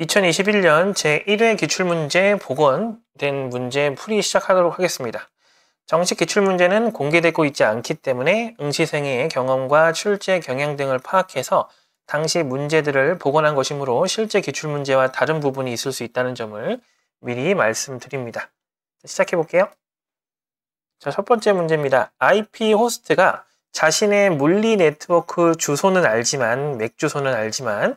2021년 제1회 기출문제 복원된 문제 풀이 시작하도록 하겠습니다. 정식 기출문제는 공개되고 있지 않기 때문에 응시생의 경험과 출제 경향 등을 파악해서 당시 문제들을 복원한 것이므로 실제 기출문제와 다른 부분이 있을 수 있다는 점을 미리 말씀드립니다. 시작해 볼게요. 자, 첫 번째 문제입니다. IP 호스트가 자신의 물리 네트워크 주소는 알지만, 맥 주소는 알지만,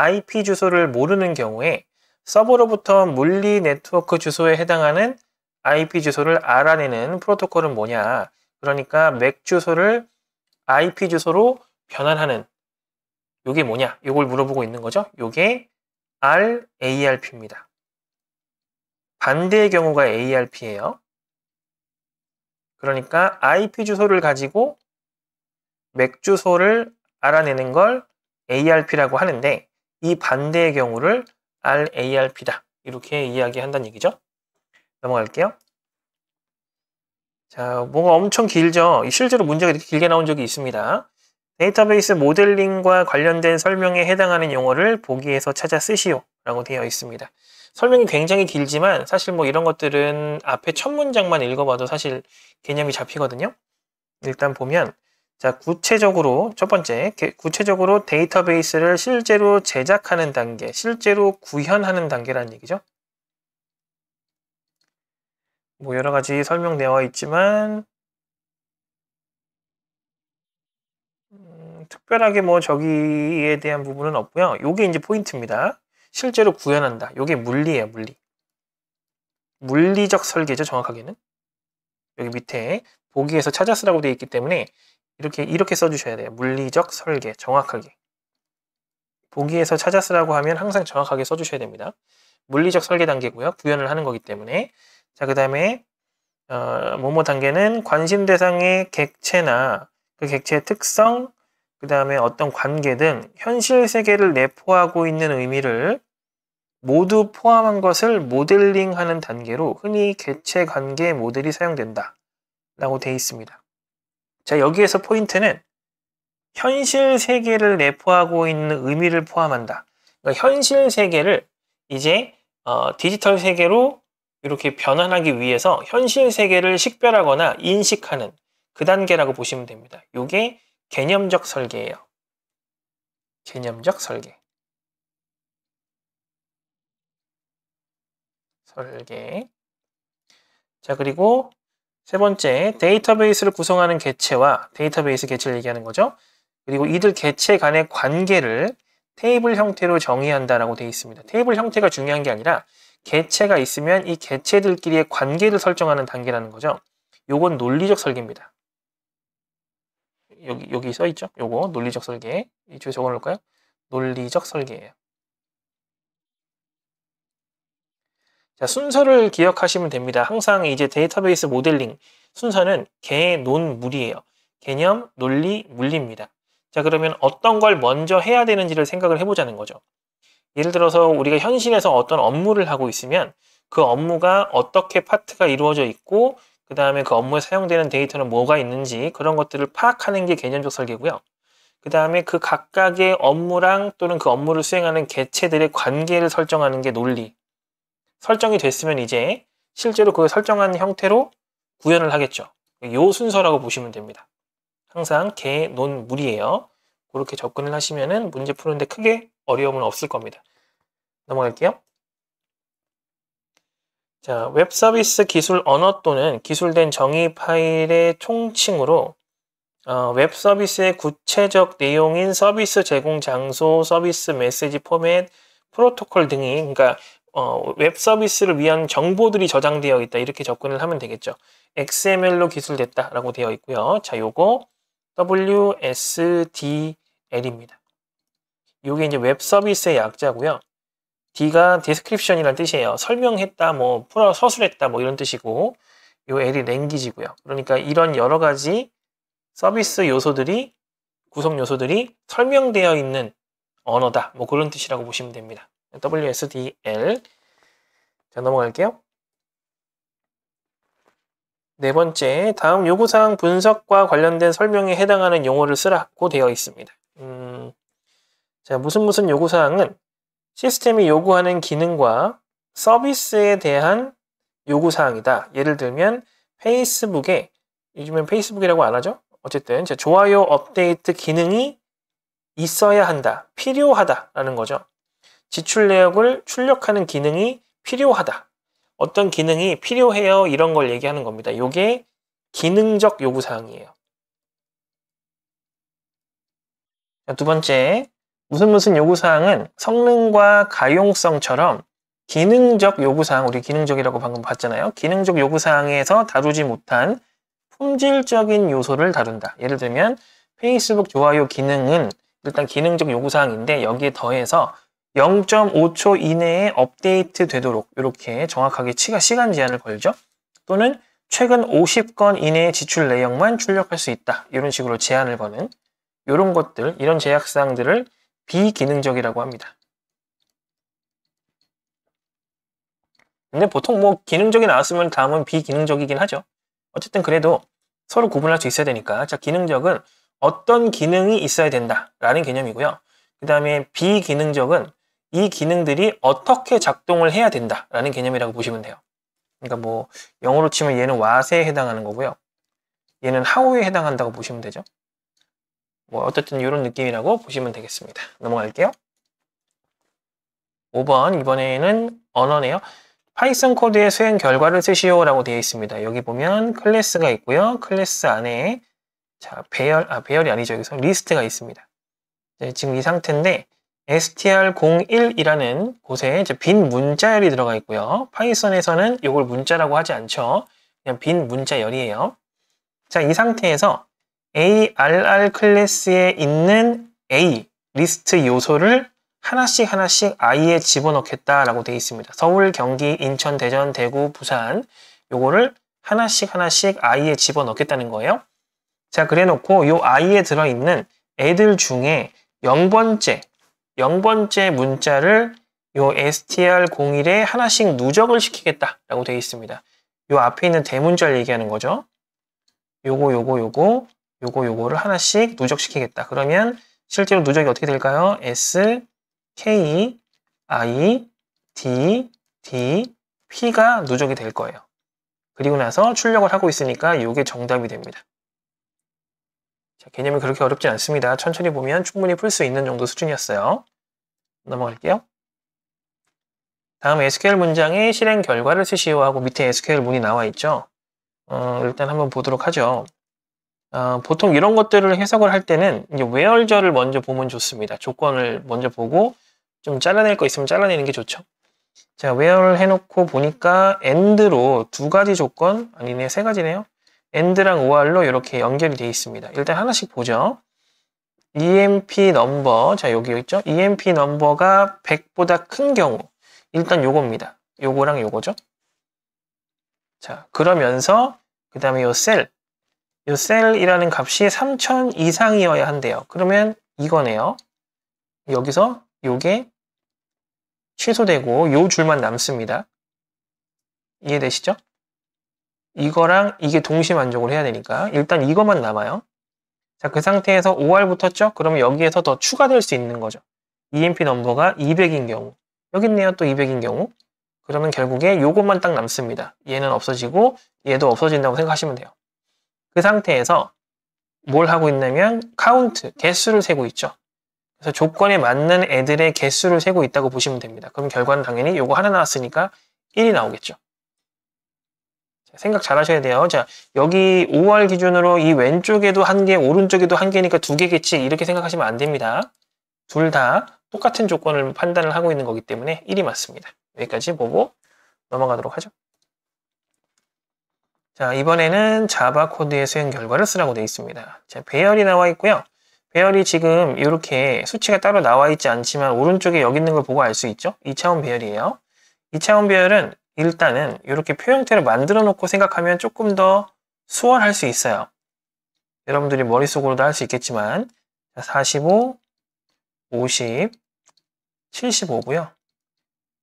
IP 주소를 모르는 경우에 서버로부터 물리 네트워크 주소에 해당하는 IP 주소를 알아내는 프로토콜은 뭐냐? 그러니까 맥 주소를 IP 주소로 변환하는 이게 뭐냐? 이걸 물어보고 있는 거죠. 이게 RARP입니다. 반대의 경우가 ARP예요. 그러니까 IP 주소를 가지고 맥 주소를 알아내는 걸 ARP라고 하는데 이 반대의 경우를 RARP다. 이렇게 이야기한다는 얘기죠. 넘어갈게요. 자, 뭔가 엄청 길죠? 실제로 문제가 이렇게 길게 나온 적이 있습니다. 데이터베이스 모델링과 관련된 설명에 해당하는 용어를 보기에서 찾아 쓰시오 라고 되어 있습니다. 설명이 굉장히 길지만 사실 뭐 이런 것들은 앞에 첫 문장만 읽어봐도 사실 개념이 잡히거든요. 일단 보면 자, 구체적으로 첫 번째, 구체적으로 데이터베이스를 실제로 제작하는 단계, 실제로 구현하는 단계라는 얘기죠. 뭐 여러 가지 설명되어 있지만 음, 특별하게 뭐 저기에 대한 부분은 없고요. 요게 이제 포인트입니다. 실제로 구현한다. 요게 물리예요, 물리. 물리적 설계죠, 정확하게는. 여기 밑에 보기에서 찾아 쓰라고 되어 있기 때문에 이렇게 이렇게 써주셔야 돼요. 물리적 설계 정확하게. 보기에서 찾아 쓰라고 하면 항상 정확하게 써주셔야 됩니다. 물리적 설계 단계고요. 구현을 하는 거기 때문에 자 그 다음에 어, 뭐뭐 단계는 관심 대상의 객체나 그 객체의 특성 그 다음에 어떤 관계 등 현실 세계를 내포하고 있는 의미를 모두 포함한 것을 모델링하는 단계로 흔히 객체 관계 모델이 사용된다 라고 되어 있습니다. 자, 여기에서 포인트는 현실 세계를 내포하고 있는 의미를 포함한다. 그러니까 현실 세계를 이제 어, 디지털 세계로 이렇게 변환하기 위해서 현실 세계를 식별하거나 인식하는 그 단계라고 보시면 됩니다. 이게 개념적 설계예요. 개념적 설계. 설계. 자, 그리고 세 번째, 데이터베이스를 구성하는 개체와 데이터베이스 개체를 얘기하는 거죠. 그리고 이들 개체 간의 관계를 테이블 형태로 정의한다라고 되어 있습니다. 테이블 형태가 중요한 게 아니라 개체가 있으면 이 개체들끼리의 관계를 설정하는 단계라는 거죠. 요건 논리적 설계입니다. 여기 여기 써 있죠? 요거 논리적 설계. 이쪽에 적어 놓을까요? 논리적 설계예요. 자, 순서를 기억하시면 됩니다. 항상 이제 데이터베이스 모델링 순서는 개, 논, 물이에요. 개념, 논리, 물리입니다. 자, 그러면 어떤 걸 먼저 해야 되는지를 생각을 해보자는 거죠. 예를 들어서 우리가 현실에서 어떤 업무를 하고 있으면 그 업무가 어떻게 파트가 이루어져 있고 그 다음에 그 업무에 사용되는 데이터는 뭐가 있는지 그런 것들을 파악하는 게 개념적 설계고요. 그 다음에 그 각각의 업무랑 또는 그 업무를 수행하는 개체들의 관계를 설정하는 게 논리 설정이 됐으면 이제 실제로 그 설정한 형태로 구현을 하겠죠. 요 순서라고 보시면 됩니다. 항상 개, 논, 물이에요. 그렇게 접근을 하시면은 문제 푸는데 크게 어려움은 없을 겁니다. 넘어갈게요. 자, 웹 서비스 기술 언어 또는 기술된 정의 파일의 총칭으로 어, 웹 서비스의 구체적 내용인 서비스 제공 장소, 서비스 메시지 포맷, 프로토콜 등이 그러니까 어, 웹 서비스를 위한 정보들이 저장되어 있다 이렇게 접근을 하면 되겠죠. XML로 기술됐다라고 되어 있고요. 자, 요거 WSDL입니다. 요게 이제 웹 서비스의 약자고요. D가 description이란 뜻이에요. 설명했다, 뭐 풀어 서술했다, 뭐 이런 뜻이고, 요 L이 랭귀지고요. 그러니까 이런 여러 가지 서비스 요소들이 구성 요소들이 설명되어 있는 언어다, 뭐 그런 뜻이라고 보시면 됩니다. WSDL. 자, 넘어갈게요. 네 번째, 다음 요구사항 분석과 관련된 설명에 해당하는 용어를 쓰라고 되어 있습니다. 음, 자, 무슨 무슨 요구사항은 시스템이 요구하는 기능과 서비스에 대한 요구사항이다. 예를 들면 페이스북에, 요즘엔 페이스북이라고 안 하죠? 어쨌든 좋아요 업데이트 기능이 있어야 한다, 필요하다라는 거죠. 지출 내역을 출력하는 기능이 필요하다. 어떤 기능이 필요해요. 이런 걸 얘기하는 겁니다. 이게 기능적 요구사항이에요. 두 번째, 무슨 무슨 요구사항은 성능과 가용성처럼 기능적 요구사항, 우리 기능적이라고 방금 봤잖아요. 기능적 요구사항에서 다루지 못한 품질적인 요소를 다룬다. 예를 들면 페이스북 좋아요 기능은 일단 기능적 요구사항인데 여기에 더해서 0.5초 이내에 업데이트 되도록 이렇게 정확하게 치가 시간 제한을 걸죠. 또는 최근 50건 이내의 지출 내역만 출력할 수 있다. 이런 식으로 제한을 거는 이런 것들, 이런 제약사항들을 비기능적이라고 합니다. 근데 보통 뭐 기능적이 나왔으면 다음은 비기능적이긴 하죠. 어쨌든 그래도 서로 구분할 수 있어야 되니까 자 기능적은 어떤 기능이 있어야 된다라는 개념이고요. 그 다음에 비기능적은 이 기능들이 어떻게 작동을 해야 된다라는 개념이라고 보시면 돼요. 그러니까 뭐 영어로 치면 얘는 와세에 해당하는 거고요. 얘는 하우에 해당한다고 보시면 되죠. 뭐 어쨌든 이런 느낌이라고 보시면 되겠습니다. 넘어갈게요. 5번 이번에는 언어네요. 파이썬 코드의 수행 결과를 쓰시오 라고 되어 있습니다. 여기 보면 클래스가 있고요. 클래스 안에 자 배열, 아 배열이 아니죠. 여기서 리스트가 있습니다. 지금 이 상태인데 str01이라는 곳에 이제 빈 문자열이 들어가 있고요. 파이썬에서는 이걸 문자라고 하지 않죠. 그냥 빈 문자열이에요. 자, 이 상태에서 arr 클래스에 있는 a 리스트 요소를 하나씩 하나씩 i에 집어넣겠다라고 되어 있습니다. 서울, 경기, 인천, 대전, 대구, 부산 요거를 하나씩 하나씩 i에 집어넣겠다는 거예요. 자, 그래놓고 이 i에 들어있는 애들 중에 0번째 0번째 문자를 요 str01에 하나씩 누적을 시키겠다라고 되어 있습니다. 요 앞에 있는 대문자를 얘기하는 거죠. 요거 요거 요거 요거 요거를 하나씩 누적시키겠다. 그러면 실제로 누적이 어떻게 될까요? s k i d d p가 누적이 될 거예요. 그리고 나서 출력을 하고 있으니까 이게 정답이 됩니다. 자, 개념이 그렇게 어렵지 않습니다. 천천히 보면 충분히 풀 수 있는 정도 수준이었어요. 넘어갈게요. 다음 SQL 문장의 실행 결과를 쓰시오 하고 밑에 SQL 문이 나와 있죠. 어, 일단 한번 보도록 하죠. 어, 보통 이런 것들을 해석을 할 때는 이제 외열절을 먼저 보면 좋습니다. 조건을 먼저 보고 좀 잘라낼 거 있으면 잘라내는 게 좋죠. 자, 외열을 해놓고 보니까 end로 두 가지 조건, 아니네, 세 가지네요. AND랑 OR로 이렇게 연결이 되어 있습니다. 일단 하나씩 보죠. EMP 넘버, 자 여기 있죠? EMP 넘버가 100보다 큰 경우, 일단 요겁니다. 요거랑 요거죠? 자, 그러면서 그 다음에 요 셀, 요 셀이라는 값이 3000 이상이어야 한대요. 그러면 이거네요. 여기서 요게 취소되고 요 줄만 남습니다. 이해되시죠? 이거랑 이게 동시 만족을 해야 되니까 일단 이것만 남아요. 자, 그 상태에서 5R부터 죠 그러면 여기에서 더 추가될 수 있는 거죠. EMP 넘버가 200인 경우. 여기 있네요. 또 200인 경우. 그러면 결국에 요것만 딱 남습니다. 얘는 없어지고 얘도 없어진다고 생각하시면 돼요. 그 상태에서 뭘 하고 있냐면 카운트, 개수를 세고 있죠. 그래서 조건에 맞는 애들의 개수를 세고 있다고 보시면 됩니다. 그럼 결과는 당연히 요거 하나 나왔으니까 1이 나오겠죠. 생각 잘 하셔야 돼요. 자, 여기 5월 기준으로 이 왼쪽에도 한 개, 오른쪽에도 한 개니까 두 개겠지. 이렇게 생각하시면 안 됩니다. 둘 다 똑같은 조건을 판단을 하고 있는 거기 때문에 1이 맞습니다. 여기까지 보고 넘어가도록 하죠. 자, 이번에는 자바 코드의 수행 결과를 쓰라고 되어 있습니다. 자, 배열이 나와 있고요. 배열이 지금 이렇게 수치가 따로 나와 있지 않지만 오른쪽에 여기 있는 걸 보고 알 수 있죠? 2차원 배열이에요. 2차원 배열은 일단은 이렇게 표 형태를 만들어 놓고 생각하면 조금 더 수월할 수 있어요. 여러분들이 머릿속으로도 할 수 있겠지만 45, 50, 75고요.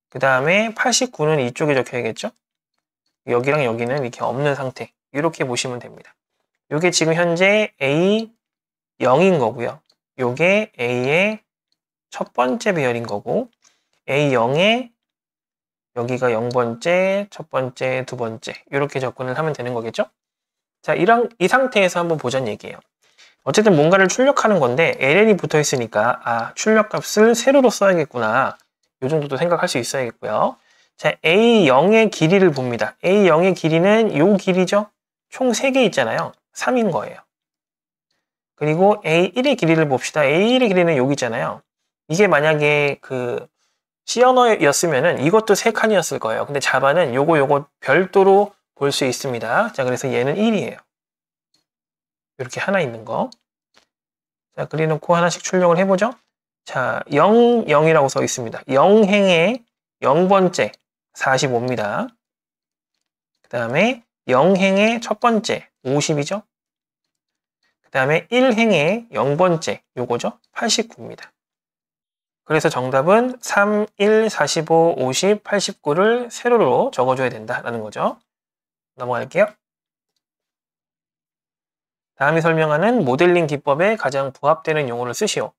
그 다음에 89는 이쪽에 적혀야겠죠? 여기랑 여기는 이렇게 없는 상태. 이렇게 보시면 됩니다. 이게 지금 현재 A0인 거고요. 이게 A의 첫 번째 배열인 거고 A0의 여기가 0번째, 첫 번째, 두 번째 이렇게 접근을 하면 되는 거겠죠? 자, 이랑, 이 상태에서 한번 보자는 얘기예요. 어쨌든 뭔가를 출력하는 건데 ln이 붙어 있으니까 아 출력값을 세로로 써야겠구나 요 정도도 생각할 수 있어야겠고요. 자, A0의 길이를 봅니다. A0의 길이는 요 길이죠? 총 3개 있잖아요. 3인 거예요. 그리고 A1의 길이를 봅시다. A1의 길이는 여기잖아요. 있 이게 만약에 그 시언어였으면은 이것도 세 칸이었을 거예요. 근데 자바는 요거 요거 별도로 볼 수 있습니다. 자, 그래서 얘는 1이에요. 이렇게 하나 있는 거. 자, 그리놓고 하나씩 출력을 해보죠. 자, 0, 0이라고 써 있습니다. 0행의 0번째 45입니다. 그 다음에 0행의 첫 번째 50이죠. 그 다음에 1행의 0번째 요거죠. 89입니다. 그래서 정답은 3, 1, 45, 50, 89를 세로로 적어줘야 된다라는 거죠. 넘어갈게요. 다음이 설명하는 모델링 기법에 가장 부합되는 용어를 쓰시오.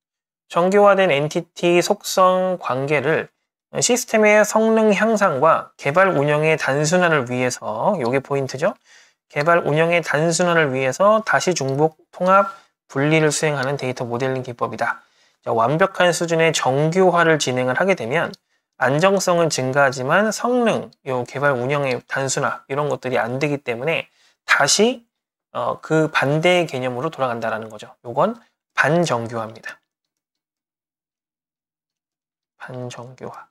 정교화된 엔티티 속성 관계를 시스템의 성능 향상과 개발 운영의 단순화를 위해서 요게 포인트죠. 개발 운영의 단순화를 위해서 다시 중복 통합 분리를 수행하는 데이터 모델링 기법이다. 완벽한 수준의 정교화를 진행을 하게 되면 안정성은 증가하지만 성능, 요 개발 운영의 단순화 이런 것들이 안 되기 때문에 다시 어, 그 반대의 개념으로 돌아간다라는 거죠. 요건 반정교화입니다. 반정교화.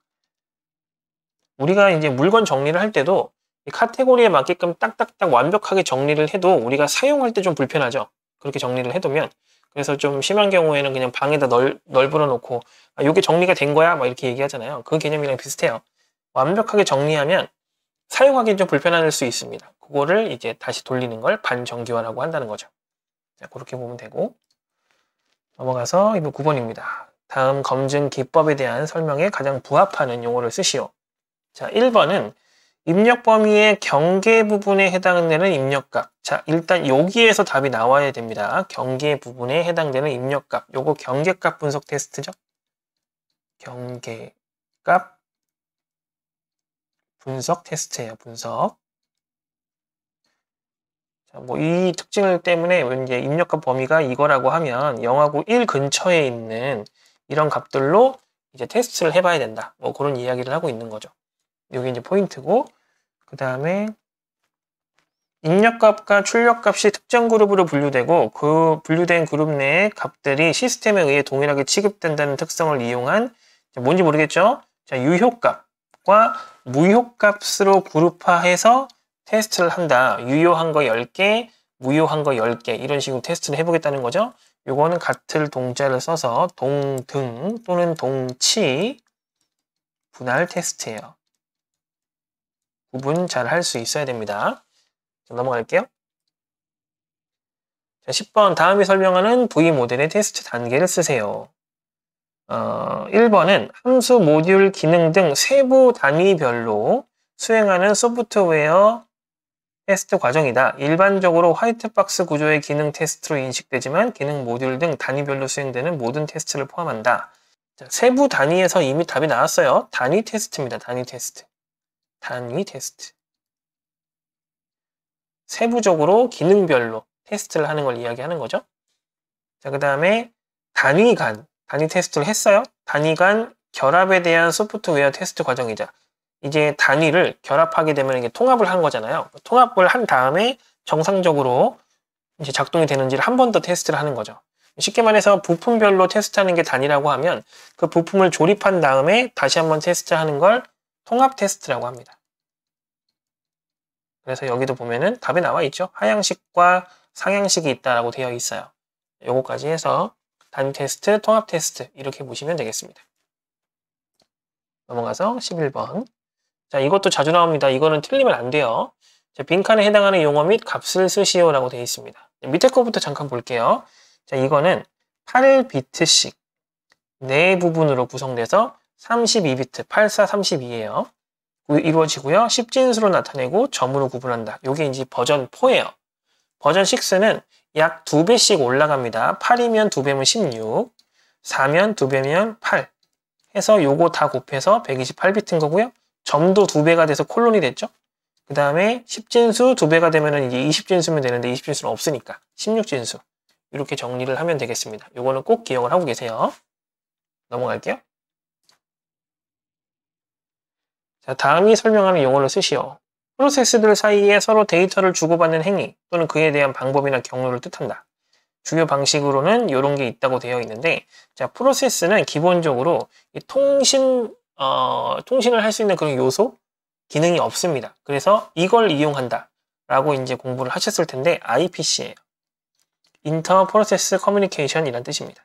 우리가 이제 물건 정리를 할 때도 이 카테고리에 맞게끔 딱딱딱 완벽하게 정리를 해도 우리가 사용할 때 좀 불편하죠. 그렇게 정리를 해두면 그래서 좀 심한 경우에는 그냥 방에다 널, 널브러 놓고 아, 요게 정리가 된 거야 막 이렇게 얘기하잖아요. 그 개념이랑 비슷해요. 완벽하게 정리하면 사용하기 좀 불편할 수 있습니다. 그거를 이제 다시 돌리는 걸 반정기화라고 한다는 거죠. 자, 그렇게 보면 되고 넘어가서 이번 9번입니다. 다음 검증 기법에 대한 설명에 가장 부합하는 용어를 쓰시오. 자, 1번은 입력 범위의 경계 부분에 해당되는 입력값. 자, 일단 여기에서 답이 나와야 됩니다. 경계 부분에 해당되는 입력값. 요거 경계값 분석 테스트죠? 경계값 분석 테스트예요. 분석. 자, 뭐 이특징 때문에 이제 입력값 범위가 이거라고 하면 0하고 1 근처에 있는 이런 값들로 이제 테스트를 해봐야 된다. 뭐 그런 이야기를 하고 있는 거죠. 여기 이제 포인트고 그 다음에 입력값과 출력값이 특정 그룹으로 분류되고 그 분류된 그룹 내의 값들이 시스템에 의해 동일하게 취급된다는 특성을 이용한 뭔지 모르겠죠? 자, 유효값과 무효값으로 그룹화해서 테스트를 한다. 유효한 거 10개, 무효한 거 10개 이런 식으로 테스트를 해보겠다는 거죠. 요거는 같을 동자를 써서 동등 또는 동치 분할 테스트예요. 구분 잘 할 수 있어야 됩니다. 넘어갈게요. 자, 10번 다음이 설명하는 V 모델의 테스트 단계를 쓰세요. 어, 1번은 함수 모듈 기능 등 세부 단위별로 수행하는 소프트웨어 테스트 과정이다. 일반적으로 화이트박스 구조의 기능 테스트로 인식되지만 기능 모듈 등 단위별로 수행되는 모든 테스트를 포함한다. 자, 세부 단위에서 이미 답이 나왔어요. 단위 테스트입니다. 단위 테스트. 단위 테스트. 세부적으로 기능별로 테스트를 하는 걸 이야기하는 거죠. 자, 그 다음에 단위 간, 단위 테스트를 했어요. 단위 간 결합에 대한 소프트웨어 테스트 과정이자 이제 단위를 결합하게 되면 이게 통합을 한 거잖아요. 통합을 한 다음에 정상적으로 이제 작동이 되는지를 한 번 더 테스트를 하는 거죠. 쉽게 말해서 부품별로 테스트하는 게 단위라고 하면 그 부품을 조립한 다음에 다시 한 번 테스트하는 걸 통합 테스트라고 합니다. 그래서 여기도 보면은 답이 나와 있죠. 하향식과 상향식이 있다라고 되어 있어요. 요거까지 해서 단 테스트, 통합 테스트 이렇게 보시면 되겠습니다. 넘어가서 11번. 자, 이것도 자주 나옵니다. 이거는 틀리면 안 돼요. 자, 빈칸에 해당하는 용어 및 값을 쓰시오라고 되어 있습니다. 네, 밑에 거부터 잠깐 볼게요. 자, 이거는 8비트씩 네 부분으로 구성돼서 32비트, 8 4 3 2에요 이루어지고요. 10진수로 나타내고 점으로 구분한다. 이게 이제 버전 4에요 버전 6는 약 2배씩 올라갑니다. 8이면 2배면 16, 4면 2배면 8 해서 요거 다 곱해서 128비트인 거고요. 점도 2배가 돼서 콜론이 됐죠. 그 다음에 10진수 2배가 되면 이제 20진수면 되는데 20진수는 없으니까 16진수 이렇게 정리를 하면 되겠습니다. 요거는 꼭 기억을 하고 계세요. 넘어갈게요. 자, 다음이 설명하는 용어를 쓰시오. 프로세스들 사이에 서로 데이터를 주고받는 행위 또는 그에 대한 방법이나 경로를 뜻한다. 주요 방식으로는 이런 게 있다고 되어 있는데 자 프로세스는 기본적으로 통신 어, 통신을 할 수 있는 그런 요소 기능이 없습니다. 그래서 이걸 이용한다 라고 이제 공부를 하셨을 텐데 IPC예요. 인터 프로세스 커뮤니케이션이란 뜻입니다.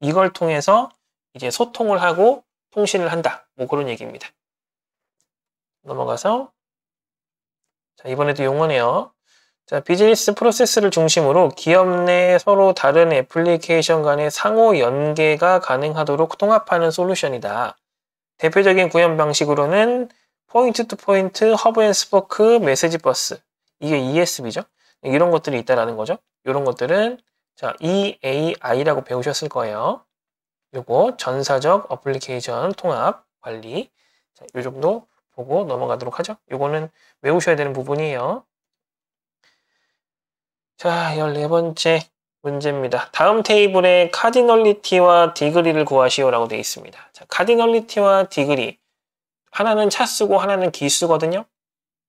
이걸 통해서 이제 소통을 하고 통신을 한다 뭐 그런 얘기입니다. 넘어가서 자, 이번에도 용어네요. 자, 비즈니스 프로세스를 중심으로 기업 내 서로 다른 애플리케이션 간의 상호 연계가 가능하도록 통합하는 솔루션이다. 대표적인 구현 방식으로는 포인트 투 포인트, 허브 앤 스포크, 메시지 버스. 이게 ESB죠. 이런 것들이 있다라는 거죠. 이런 것들은 자, EAI라고 배우셨을 거예요. 요거 전사적 어플리케이션 통합 관리. 자, 요 정도 보고 넘어가도록 하죠. 이거는 외우셔야 되는 부분이에요. 자, 14번째 문제입니다. 다음 테이블에 카디널리티와 디그리를 구하시오라고 되어 있습니다. 자, 카디널리티와 디그리. 하나는 차수고 하나는 기수거든요.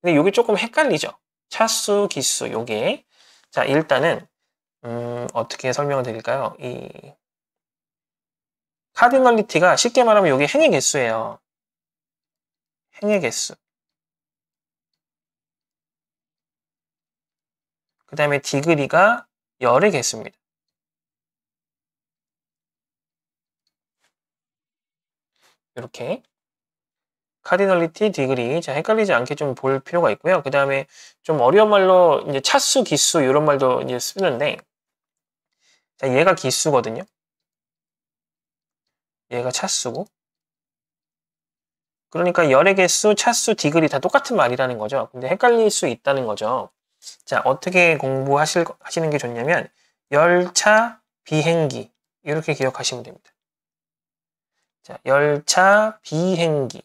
근데 이게 조금 헷갈리죠. 차수, 기수, 요게. 자, 일단은 음, 어떻게 설명을 드릴까요? 이 카디널리티가 쉽게 말하면 이게 행의 개수예요. 행의 개수 그 다음에 디그리가 열의 개수입니다. 이렇게 카디널리티, 디그리 자 헷갈리지 않게 좀 볼 필요가 있고요. 그 다음에 좀 어려운 말로 이제 차수, 기수 이런 말도 이제 쓰는데 자 얘가 기수거든요. 얘가 차수고 그러니까 열의 개수, 차수, 디귿이 다 똑같은 말이라는 거죠. 근데 헷갈릴 수 있다는 거죠. 자, 어떻게 공부하실, 하시는 게 좋냐면, 열차, 비행기. 이렇게 기억하시면 됩니다. 자, 열차, 비행기.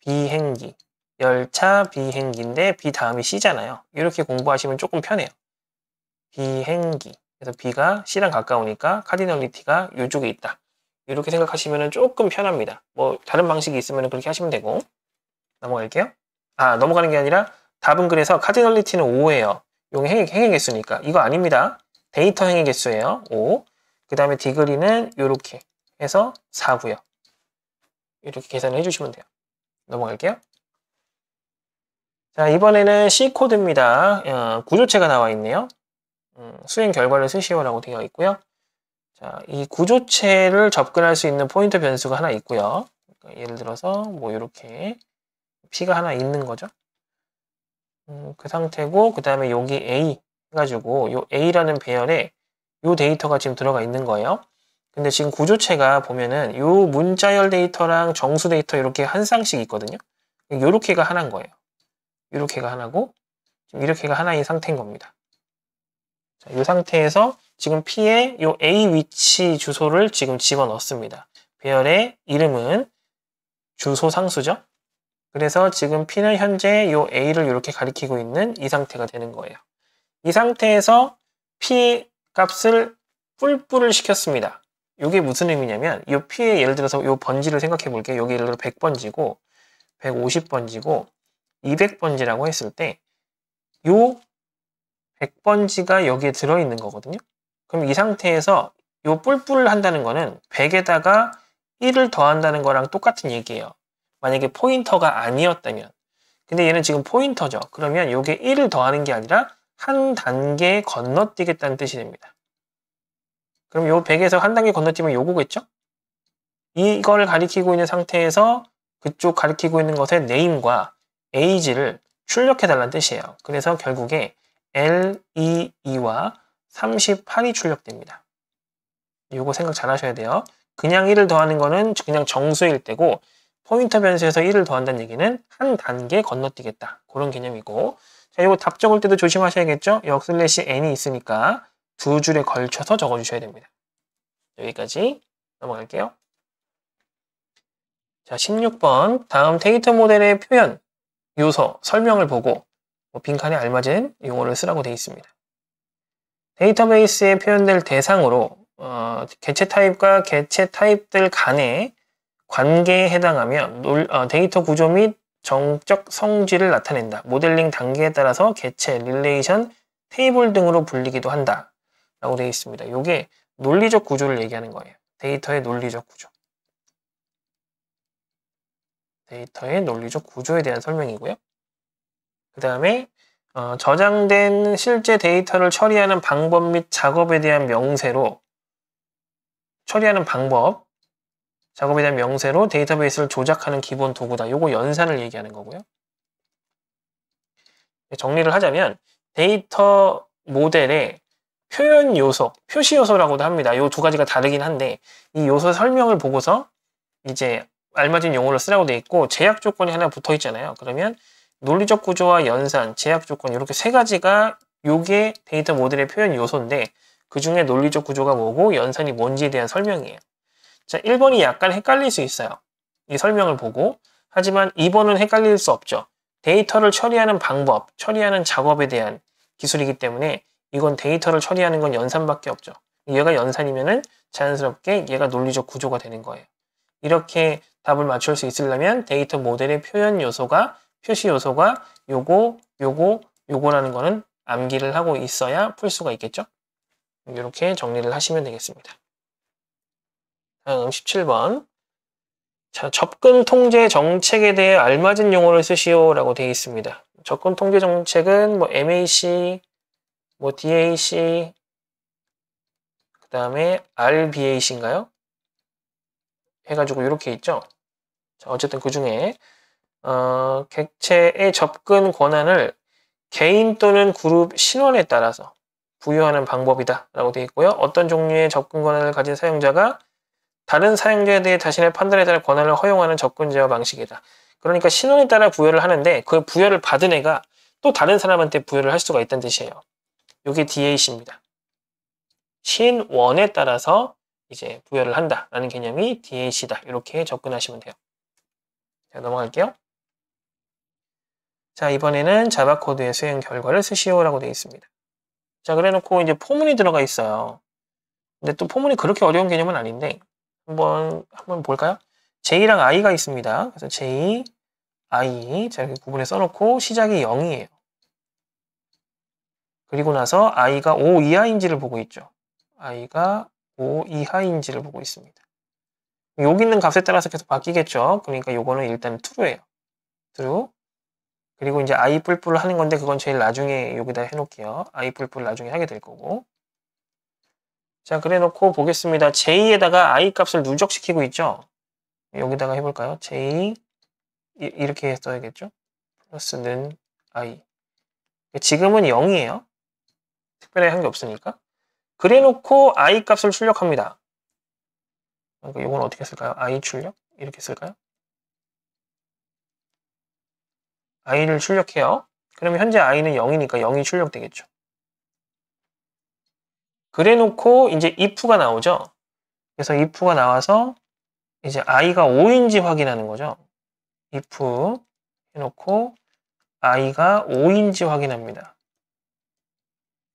비행기. 열차, 비행기인데, 비 다음이 C잖아요. 이렇게 공부하시면 조금 편해요. 비행기. 그래서 B가 C랑 가까우니까 카디널리티가 이쪽에 있다. 이렇게 생각하시면 조금 편합니다. 뭐 다른 방식이 있으면 그렇게 하시면 되고 넘어갈게요. 아 넘어가는 게 아니라 답은 그래서 카디널리티는 5예요. 용의 행위, 행위 개수니까 이거 아닙니다. 데이터 행위 개수예요. 5. 그 다음에 디그리는 이렇게 해서 4고요. 이렇게 계산을 해주시면 돼요. 넘어갈게요. 자 이번에는 C코드입니다. 어, 구조체가 나와 있네요. 음, 수행 결과를 쓰시오라고 되어 있고요. 자, 이 구조체를 접근할 수 있는 포인터 변수가 하나 있고요. 그러니까 예를 들어서 뭐 이렇게 P가 하나 있는 거죠. 음, 그 상태고 그 다음에 여기 A 해가지고 요 A라는 배열에 요 데이터가 지금 들어가 있는 거예요. 근데 지금 구조체가 보면은 요 문자열 데이터랑 정수 데이터 이렇게 한 쌍씩 있거든요. 요렇게가 하나인 거예요. 요렇게가 하나고 이렇게가 하나인 상태인 겁니다. 자, 이 상태에서 지금 P에 이 A 위치 주소를 지금 집어넣습니다. 배열의 이름은 주소 상수죠. 그래서 지금 P는 현재 이 A를 이렇게 가리키고 있는 이 상태가 되는 거예요. 이 상태에서 P 값을 뿔뿔을 시켰습니다. 이게 무슨 의미냐면 이 P의 예를 들어서 이 번지를 생각해 볼게요. 여기 예를 들어 100번지고 150번지고 200번지라고 했을 때이 100번지가 여기에 들어있는 거거든요. 그럼 이 상태에서 이 뿔뿔 을 한다는 거는 100에다가 1을 더한다는 거랑 똑같은 얘기예요. 만약에 포인터가 아니었다면. 근데 얘는 지금 포인터죠. 그러면 이게 1을 더하는 게 아니라 한 단계 건너뛰겠다는 뜻이 됩니다. 그럼 이 100에서 한 단계 건너뛰면 요거겠죠? 이걸 가리키고 있는 상태에서 그쪽 가리키고 있는 것의 네임과 age를 출력해달라는 뜻이에요. 그래서 결국에 lee와 38이 출력됩니다. 이거 생각 잘 하셔야 돼요. 그냥 1을 더하는 거는 그냥 정수일 때고 포인터 변수에서 1을 더한다는 얘기는 한 단계 건너뛰겠다. 그런 개념이고 자, 이거 답 적을 때도 조심하셔야겠죠? 역슬래시 n이 있으니까 두 줄에 걸쳐서 적어주셔야 됩니다. 여기까지 넘어갈게요. 자, 16번 다음 데이터 모델의 표현, 요소, 설명을 보고 뭐 빈칸에 알맞은 용어를 쓰라고 되어 있습니다. 데이터베이스에 표현될 대상으로 어, 개체 타입과 개체 타입들 간의 관계에 해당하며 어, 데이터 구조 및 정적 성질을 나타낸다. 모델링 단계에 따라서 개체, 릴레이션, 테이블 등으로 불리기도 한다. 라고 되어 있습니다. 이게 논리적 구조를 얘기하는 거예요. 데이터의 논리적 구조. 데이터의 논리적 구조에 대한 설명이고요. 그 다음에 어, 저장된 실제 데이터를 처리하는 방법 및 작업에 대한 명세로 처리하는 방법, 작업에 대한 명세로 데이터베이스를 조작하는 기본 도구다. 요거 연산을 얘기하는 거고요. 정리를 하자면 데이터 모델의 표현 요소, 표시 요소라고도 합니다. 요 두 가지가 다르긴 한데 이 요소 설명을 보고서 이제 알맞은 용어로 쓰라고 돼 있고 제약 조건이 하나 붙어 있잖아요. 그러면 논리적 구조와 연산, 제약 조건 이렇게 세 가지가 요게 데이터 모델의 표현 요소인데 그 중에 논리적 구조가 뭐고 연산이 뭔지에 대한 설명이에요. 자, 1번이 약간 헷갈릴 수 있어요. 이 설명을 보고 하지만 2번은 헷갈릴 수 없죠. 데이터를 처리하는 방법, 처리하는 작업에 대한 기술이기 때문에 이건 데이터를 처리하는 건 연산밖에 없죠. 얘가 연산이면은 자연스럽게 얘가 논리적 구조가 되는 거예요. 이렇게 답을 맞출 수 있으려면 데이터 모델의 표현 요소가 표시 요소가 요거, 요거, 요거라는 거는 암기를 하고 있어야 풀 수가 있겠죠? 이렇게 정리를 하시면 되겠습니다. 다음 17번 자, 접근 통제 정책에 대해 알맞은 용어를 쓰시오 라고 되어 있습니다. 접근 통제 정책은 뭐 MAC, 뭐 DAC, 그 다음에 RBAC인가요? 해가지고 이렇게 있죠. 자, 어쨌든 그 중에 어, 객체의 접근 권한을 개인 또는 그룹 신원에 따라서 부여하는 방법이다 라고 되어 있고요. 어떤 종류의 접근 권한을 가진 사용자가 다른 사용자에 대해 자신의 판단에 따라 권한을 허용하는 접근 제어 방식이다. 그러니까 신원에 따라 부여를 하는데 그 부여를 받은 애가 또 다른 사람한테 부여를 할 수가 있다는 뜻이에요. 이게 DAC입니다. 신원에 따라서 이제 부여를 한다라는 개념이 DAC다. 이렇게 접근하시면 돼요. 자, 넘어갈게요. 자, 이번에는 자바 코드의 수행 결과를 쓰시오라고 되어 있습니다. 자, 그래 놓고 이제 포문이 들어가 있어요. 근데 또 포문이 그렇게 어려운 개념은 아닌데 한번 한번 볼까요? j랑 i가 있습니다. 그래서 j, i 자 이렇게 구분해 써 놓고 시작이 0이에요. 그리고 나서 i가 5 이하인지를 보고 있죠. i가 5 이하인지를 보고 있습니다. 여기 있는 값에 따라서 계속 바뀌겠죠. 그러니까 요거는 일단 true예요. true 그리고 이제 아이 뿔뿔 하는 건데 그건 제일 나중에 여기다 해놓을게요. 아이 뿔뿔 나중에 하게 될 거고. 자, 그래 놓고 보겠습니다. j에다가 i 값을 누적시키고 있죠? 여기다가 해볼까요? j 이렇게 써야겠죠? 플러스는 i. 지금은 0이에요. 특별히 한 게 없으니까. 그래 놓고 i 값을 출력합니다. 이건 그러니까 어떻게 쓸까요? i 출력? 이렇게 쓸까요? i를 출력해요. 그러면 현재 i는 0이니까 0이 출력되겠죠. 그래 놓고 이제 if가 나오죠. 그래서 if가 나와서 이제 i가 5인지 확인하는 거죠. if 해놓고 i가 5인지 확인합니다.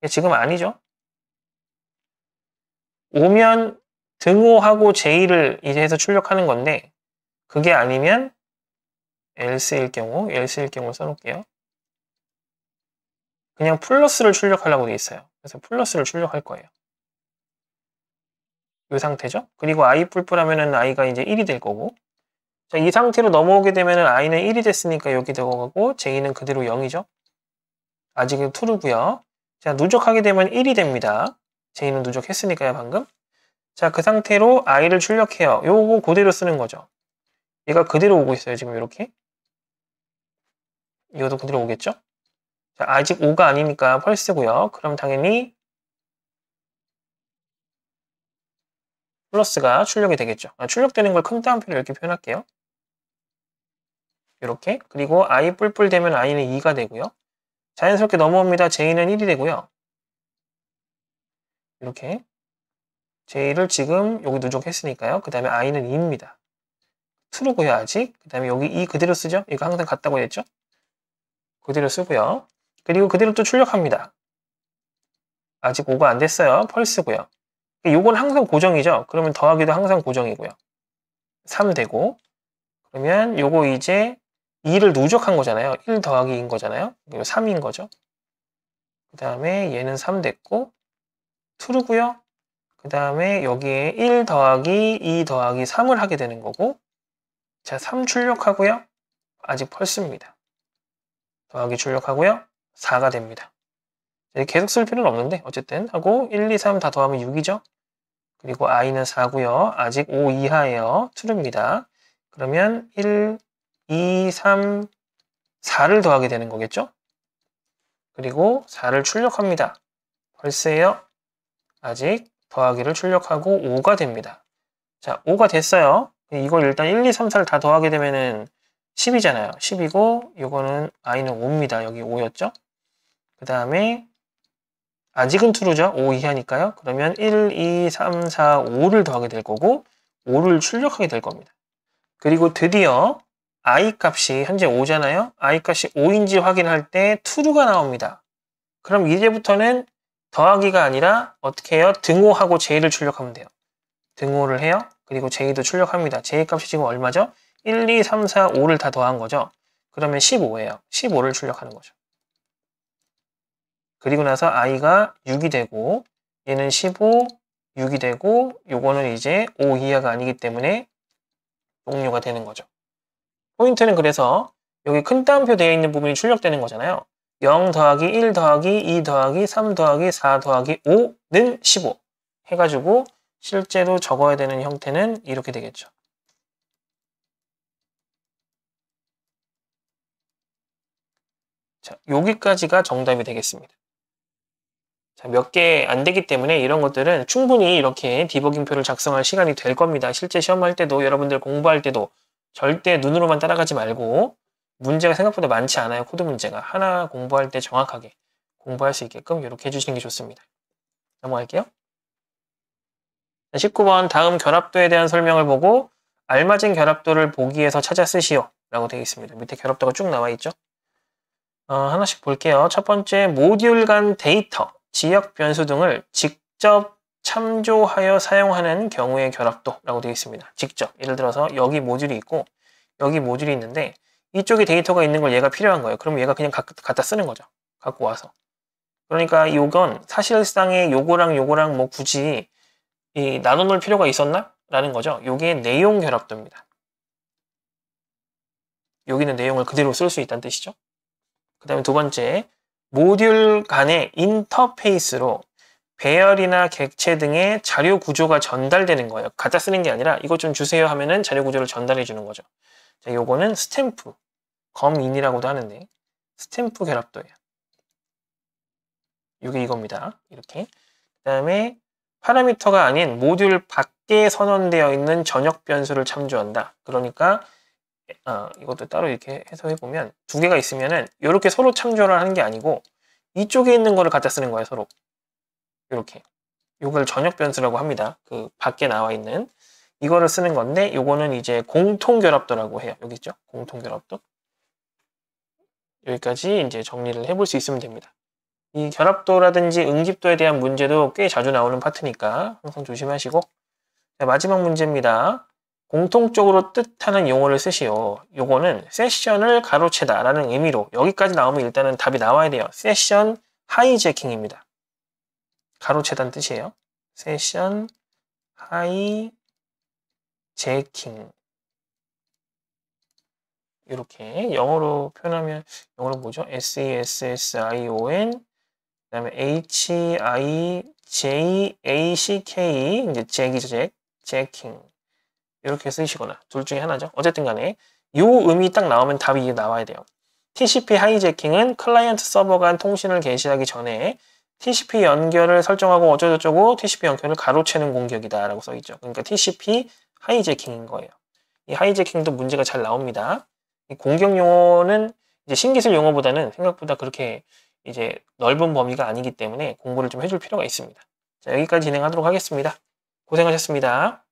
지금 아니죠. 오면 등호하고 j 를 이제 해서 출력하는 건데 그게 아니면 else일 경우, else일 경우 써놓을게요. 그냥 플러스를 출력하려고 돼 있어요. 그래서 플러스를 출력할 거예요. 이 상태죠. 그리고 i 뿔 하면은 i가 이제 1이 될 거고 자, 이 상태로 넘어오게 되면은 i는 1이 됐으니까 여기 들어가고 j는 그대로 0이죠. 아직은 true고요. 자, 누적하게 되면 1이 됩니다. j는 누적했으니까요, 방금. 자, 그 상태로 i를 출력해요. 요거 그대로 쓰는 거죠. 얘가 그대로 오고 있어요, 지금 이렇게. 이것도 그대로 오겠죠? 자, 아직 5가 아니니까 펄스고요. 그럼 당연히 플러스가 출력이 되겠죠. 아, 출력되는 걸 큰 따옴표로 이렇게 표현할게요. 이렇게 그리고 i 뿔뿔 되면 i는 2가 되고요. 자연스럽게 넘어옵니다. j는 1이 되고요. 이렇게 j를 지금 여기 누적했으니까요. 그 다음에 i는 2입니다. true고요 아직. 그 다음에 여기 2 그대로 쓰죠. 이거 항상 같다고 했죠. 그대로 쓰고요. 그리고 그대로 또 출력합니다. 아직 오버 안 됐어요. 펄스고요. 요건 항상 고정이죠. 그러면 더하기도 항상 고정이고요. 3 되고 그러면 요거 이제 2를 누적한 거잖아요. 1 더하기인 거잖아요. 그리 3인 거죠. 그 다음에 얘는 3 됐고 true고요. 그 다음에 여기에 1 더하기 2 더하기 3을 하게 되는 거고 자, 3 출력하고요. 아직 펄스입니다. 더하기 출력하고요. 4가 됩니다. 계속 쓸 필요는 없는데 어쨌든 하고 1, 2, 3 다 더하면 6이죠. 그리고 i는 4고요. 아직 5 이하예요. 투릅니다. 그러면 1, 2, 3, 4를 더하게 되는 거겠죠? 그리고 4를 출력합니다. 벌써요. 아직 더하기를 출력하고 5가 됩니다. 자, 5가 됐어요. 이걸 일단 1, 2, 3, 4를 다 더하게 되면은 10이잖아요. 10이고 이거는 i는 5입니다. 여기 5였죠? 그 다음에 아직은 true죠. 5 이하니까요. 그러면 1, 2, 3, 4, 5를 더하게 될 거고 5를 출력하게 될 겁니다. 그리고 드디어 i 값이 현재 5잖아요. i 값이 5인지 확인할 때 true가 나옵니다. 그럼 이제부터는 더하기가 아니라 어떻게 해요? 등호하고 j를 출력하면 돼요. 등호를 해요. 그리고 j도 출력합니다. j 값이 지금 얼마죠? 1, 2, 3, 4, 5를 다 더한 거죠. 그러면 15예요. 15를 출력하는 거죠. 그리고 나서 i가 6이 되고 얘는 15, 6이 되고 요거는 이제 5 이하가 아니기 때문에 종료가 되는 거죠. 포인트는 그래서 여기 큰 따옴표 되어 있는 부분이 출력되는 거잖아요. 0 더하기 1 더하기 2 더하기 3 더하기 4 더하기 5는 15 해가지고 실제로 적어야 되는 형태는 이렇게 되겠죠. 자, 여기까지가 정답이 되겠습니다. 자, 몇 개 안 되기 때문에 이런 것들은 충분히 이렇게 디버깅표를 작성할 시간이 될 겁니다. 실제 시험할 때도 여러분들 공부할 때도 절대 눈으로만 따라가지 말고 문제가 생각보다 많지 않아요. 코드 문제가. 하나 공부할 때 정확하게 공부할 수 있게끔 이렇게 해주시는 게 좋습니다. 넘어갈게요. 19번 다음 결합도에 대한 설명을 보고 알맞은 결합도를 보기에서 찾아 쓰시오 라고 되어 있습니다. 밑에 결합도가 쭉 나와 있죠. 어, 하나씩 볼게요. 첫 번째, 모듈 간 데이터, 지역 변수 등을 직접 참조하여 사용하는 경우의 결합도라고 되어 있습니다. 직접. 예를 들어서 여기 모듈이 있고 여기 모듈이 있는데 이쪽에 데이터가 있는 걸 얘가 필요한 거예요. 그럼 얘가 그냥 가, 갖다 쓰는 거죠. 갖고 와서. 그러니까 이건 사실상의 요거랑 요거랑 뭐 굳이 이 나눠 놓을 필요가 있었나? 라는 거죠. 요게 내용 결합도입니다. 여기는 내용을 그대로 쓸 수 있다는 뜻이죠. 그 다음에 두 번째, 모듈 간의 인터페이스로 배열이나 객체 등의 자료 구조가 전달되는 거예요. 갖다 쓰는 게 아니라 이것 좀 주세요 하면은 자료 구조를 전달해 주는 거죠. 자, 요거는 스탬프, 검인이라고도 하는데 스탬프 결합도예요. 이게 이겁니다. 이렇게. 그 다음에 파라미터가 아닌 모듈 밖에 선언되어 있는 전역 변수를 참조한다. 그러니까 아, 이것도 따로 이렇게 해서 해보면 두 개가 있으면은 이렇게 서로 창조를 하는 게 아니고 이쪽에 있는 거를 갖다 쓰는 거예요 서로 이렇게 이걸 전역 변수라고 합니다 그 밖에 나와 있는 이거를 쓰는 건데 이거는 이제 공통결합도라고 해요 여기 있죠 공통결합도 여기까지 이제 정리를 해볼 수 있으면 됩니다 이 결합도라든지 응집도에 대한 문제도 꽤 자주 나오는 파트니까 항상 조심하시고 자, 마지막 문제입니다 공통적으로 뜻하는 용어를 쓰시오. 요거는 세션을 가로채다 라는 의미로 여기까지 나오면 일단은 답이 나와야 돼요. 세션 하이제킹입니다. 가로채단 뜻이에요. 세션 하이제킹 이렇게 영어로 표현하면 영어로 뭐죠? S-E-S-S-I-O-N 그 다음에 H-I-J-A-C-K 이제 잭이죠, 잭. 제킹 이렇게 쓰시거나 둘 중에 하나죠. 어쨌든 간에 이 음이 딱 나오면 답이 나와야 돼요. TCP 하이제킹은 클라이언트 서버 간 통신을 개시하기 전에 TCP 연결을 설정하고 어쩌고저쩌고 TCP 연결을 가로채는 공격이다 라고 써있죠. 그러니까 TCP 하이제킹인 거예요. 이 하이제킹도 문제가 잘 나옵니다. 공격 용어는 이제 신기술 용어보다는 생각보다 그렇게 이제 넓은 범위가 아니기 때문에 공부를 좀 해줄 필요가 있습니다. 자, 여기까지 진행하도록 하겠습니다. 고생하셨습니다.